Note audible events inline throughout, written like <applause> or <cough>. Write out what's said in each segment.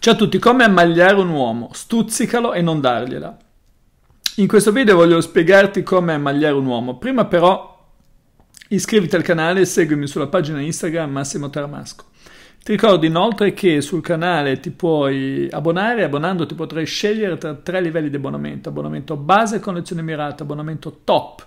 Ciao a tutti, come ammagliare un uomo? Stuzzicalo e non dargliela. In questo video voglio spiegarti come ammagliare un uomo. Prima però iscriviti al canale e seguimi sulla pagina Instagram Massimo Tarmasco. Ti ricordo inoltre che sul canale ti puoi abbonare, abbonandoti potrai scegliere tra tre livelli di abbonamento. Abbonamento base e lezioni mirata, abbonamento top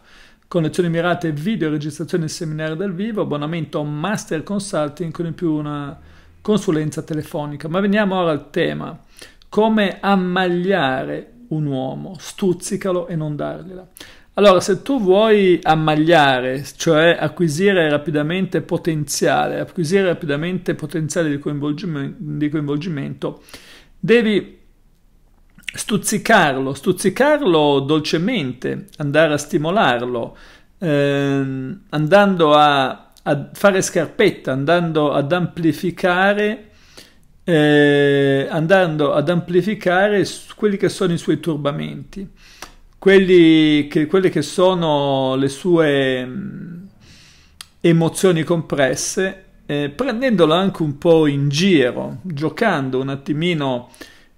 con lezioni mirate, video, registrazione e seminario dal vivo, abbonamento master consulting con in più una consulenza telefonica. Ma veniamo ora al tema. Come ammagliare un uomo? Stuzzicalo e non dargliela. Allora, se tu vuoi ammagliare, cioè acquisire rapidamente potenziale, acquisire rapidamente potenziale di coinvolgimento, di coinvolgimento devi stuzzicarlo, stuzzicarlo dolcemente, andare a stimolarlo, ehm, andando a a fare scarpetta andando ad amplificare eh, andando ad amplificare quelli che sono i suoi turbamenti quelli che, quelle che sono le sue mm, emozioni compresse eh, prendendolo anche un po' in giro giocando un attimino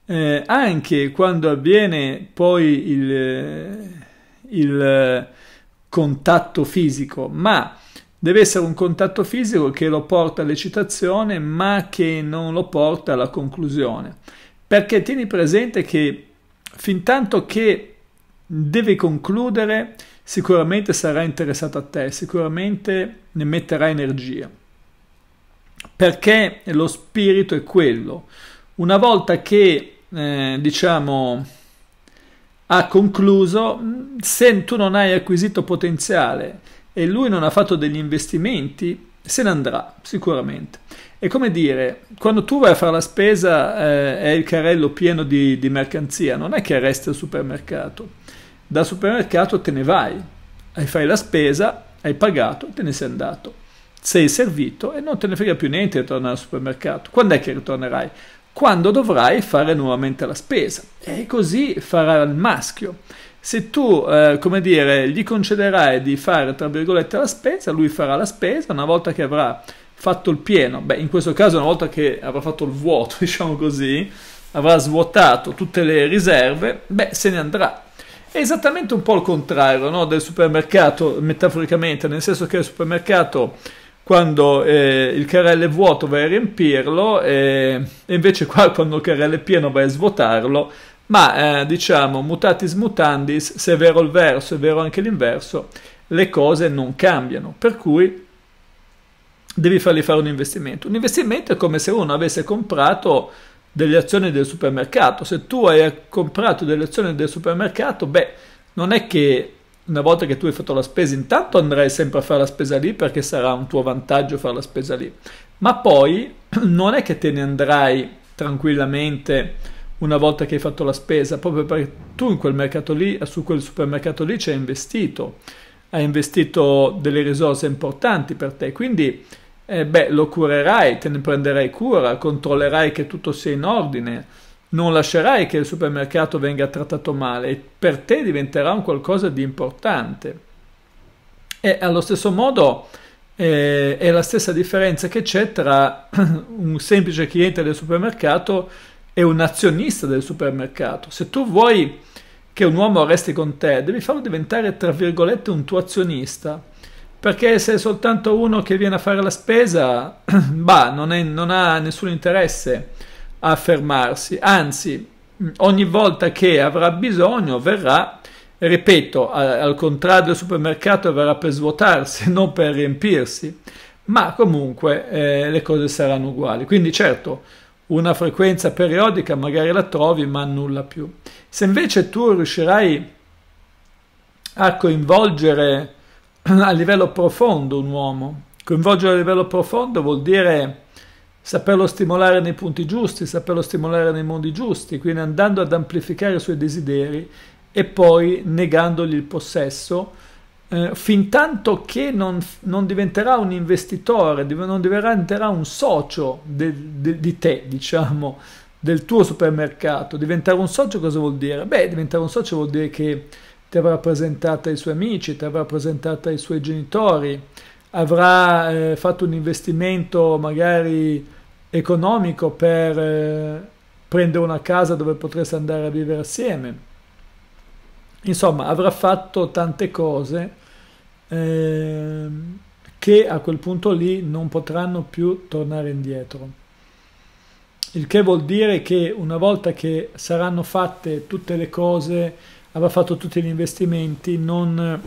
eh, anche quando avviene poi il, il contatto fisico ma Deve essere un contatto fisico che lo porta all'eccitazione ma che non lo porta alla conclusione. Perché tieni presente che fin tanto che devi concludere sicuramente sarà interessato a te, sicuramente ne metterà energia. Perché lo spirito è quello. Una volta che eh, diciamo ha concluso, se tu non hai acquisito potenziale e lui non ha fatto degli investimenti, se ne andrà sicuramente. È come dire, quando tu vai a fare la spesa eh, è il carrello pieno di, di mercanzia, non è che resti al supermercato. Dal supermercato te ne vai, hai fai la spesa, hai pagato, te ne sei andato. Sei servito e non te ne frega più niente di tornare al supermercato. Quando è che ritornerai? Quando dovrai fare nuovamente la spesa. E così farà il maschio se tu, eh, come dire, gli concederai di fare, tra virgolette, la spesa, lui farà la spesa, una volta che avrà fatto il pieno, beh, in questo caso una volta che avrà fatto il vuoto, <laughs> diciamo così, avrà svuotato tutte le riserve, beh, se ne andrà. È esattamente un po' il contrario no? del supermercato, metaforicamente, nel senso che il supermercato, quando eh, il carrello è vuoto, vai a riempirlo, e, eh, e invece qua, <laughs> quando il carrello è pieno, vai a svuotarlo, ma eh, diciamo mutatis mutandis, se è vero il verso, è vero anche l'inverso, le cose non cambiano, per cui devi fargli fare un investimento. Un investimento è come se uno avesse comprato delle azioni del supermercato, se tu hai comprato delle azioni del supermercato, beh, non è che una volta che tu hai fatto la spesa, intanto andrai sempre a fare la spesa lì perché sarà un tuo vantaggio fare la spesa lì, ma poi <clears throat> non è che te ne andrai tranquillamente una volta che hai fatto la spesa, proprio perché tu in quel mercato lì, su quel supermercato lì ci hai investito, hai investito delle risorse importanti per te, quindi eh, beh, lo curerai, te ne prenderai cura, controllerai che tutto sia in ordine, non lascerai che il supermercato venga trattato male per te diventerà un qualcosa di importante. E allo stesso modo eh, è la stessa differenza che c'è tra <clears throat> un semplice cliente del supermercato è un azionista del supermercato. Se tu vuoi che un uomo resti con te, devi farlo diventare, tra virgolette, un tuo azionista. Perché se è soltanto uno che viene a fare la spesa, <clears throat> bah, non, è, non ha nessun interesse a fermarsi. Anzi, mm, ogni volta che avrà bisogno verrà, ripeto, al contrario del supermercato verrà per svuotarsi, <laughs> non per riempirsi. Ma comunque eh, le cose saranno uguali. Quindi certo, una frequenza periodica magari la trovi ma nulla più. Se invece tu riuscirai a coinvolgere a livello profondo un uomo, coinvolgere a livello profondo vuol dire saperlo stimolare nei punti giusti, saperlo stimolare nei mondi giusti, quindi andando ad amplificare i suoi desideri e poi negandogli il possesso eh, fin tanto che non, non, diventerà un investitore, non diventerà un socio de, de, di te, diciamo, del tuo supermercato. Diventare un socio cosa vuol dire? Beh, diventare un socio vuol dire che ti avrà presentata ai suoi amici, ti avrà presentata ai suoi genitori, avrà eh, fatto un investimento magari economico per eh, prendere una casa dove potresti andare a vivere assieme. Insomma, avrà fatto tante cose ehm, che a quel punto lì non potranno più tornare indietro. Il che vuol dire che una volta che saranno fatte tutte le cose, avrà fatto tutti gli investimenti, non,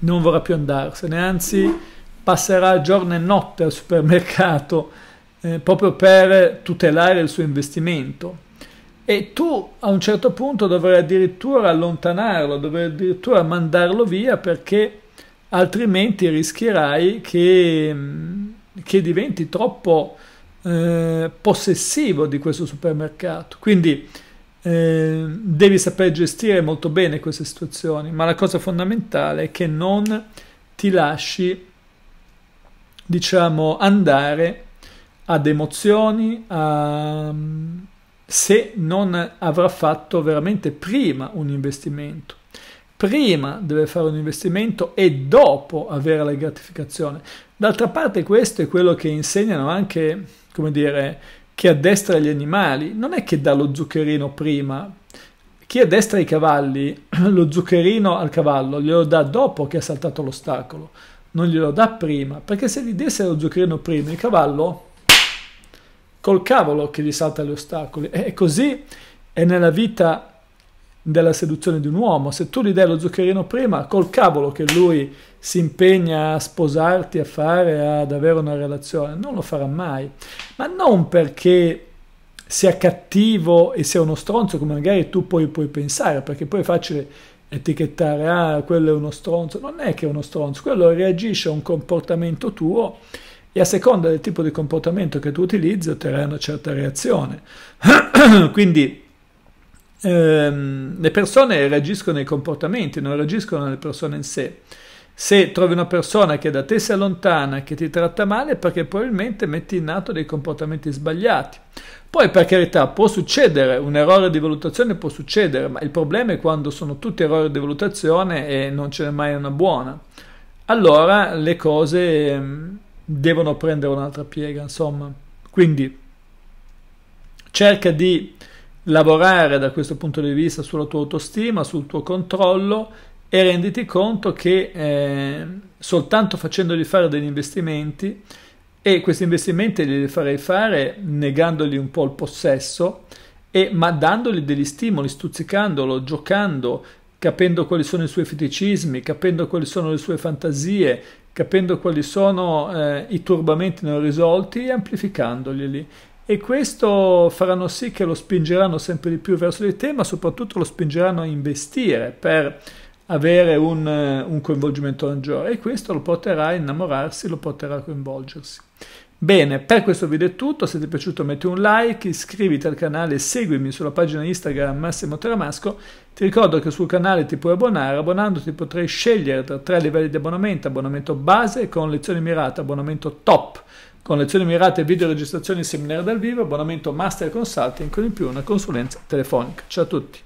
non vorrà più andarsene, anzi passerà giorno e notte al supermercato eh, proprio per tutelare il suo investimento. E tu a un certo punto dovrai addirittura allontanarlo, dovrai addirittura mandarlo via perché altrimenti rischierai che, mm, che diventi troppo eh, possessivo di questo supermercato. Quindi eh, devi saper gestire molto bene queste situazioni, ma la cosa fondamentale è che non ti lasci, diciamo, andare ad emozioni, a, mm, se non avrà fatto veramente prima un investimento prima deve fare un investimento e dopo avere la gratificazione. D'altra parte questo è quello che insegnano anche, come dire, chi addestra gli animali. Non è che dà lo zuccherino prima. Chi addestra i cavalli, <clears throat> lo zuccherino al cavallo glielo dà dopo che ha saltato l'ostacolo. Non glielo dà prima, perché se gli desse lo zuccherino prima, il cavallo col cavolo che gli salta gli ostacoli. E così è nella vita della seduzione di un uomo. Se tu gli dai lo zuccherino prima, col cavolo che lui si impegna a sposarti, a fare, ad avere una relazione, non lo farà mai. Ma non perché sia cattivo e sia uno stronzo, come magari tu poi puoi pensare, perché poi è facile etichettare, ah, quello è uno stronzo. Non è che è uno stronzo, quello reagisce a un comportamento tuo e a seconda del tipo di comportamento che tu utilizzi otterrai una certa reazione. <clears throat> Quindi ehm, le persone reagiscono ai comportamenti, non reagiscono alle persone in sé. Se trovi una persona che da te si allontana, che ti tratta male, perché probabilmente metti in atto dei comportamenti sbagliati. Poi, per carità, può succedere, un errore di valutazione può succedere, ma il problema è quando sono tutti errori di valutazione e non ce n'è mai una buona. Allora le cose ehm, devono prendere un'altra piega, insomma. Quindi cerca di lavorare da questo punto di vista sulla tua autostima, sul tuo controllo e renditi conto che eh, soltanto facendogli fare degli investimenti e questi investimenti li farei fare negandogli un po' il possesso, e, ma dandogli degli stimoli, stuzzicandolo, giocando, capendo quali sono i suoi feticismi, capendo quali sono le sue fantasie, capendo quali sono eh, i turbamenti non risolti e amplificandoglieli e questo faranno sì che lo spingeranno sempre di più verso di te, ma soprattutto lo spingeranno a investire per avere un, eh, un coinvolgimento maggiore e questo lo porterà a innamorarsi, lo porterà a coinvolgersi. Bene, per questo video è tutto, se ti è piaciuto metti un like, iscriviti al canale, seguimi sulla pagina Instagram Massimo Teramasco, ti ricordo che sul canale ti puoi abbonare, abbonandoti potrai scegliere tra tre livelli di abbonamento, abbonamento base con lezioni mirate, abbonamento top con lezioni mirate video registrazioni, e seminari dal vivo, abbonamento master consulting con in più una consulenza telefonica. Ciao a tutti!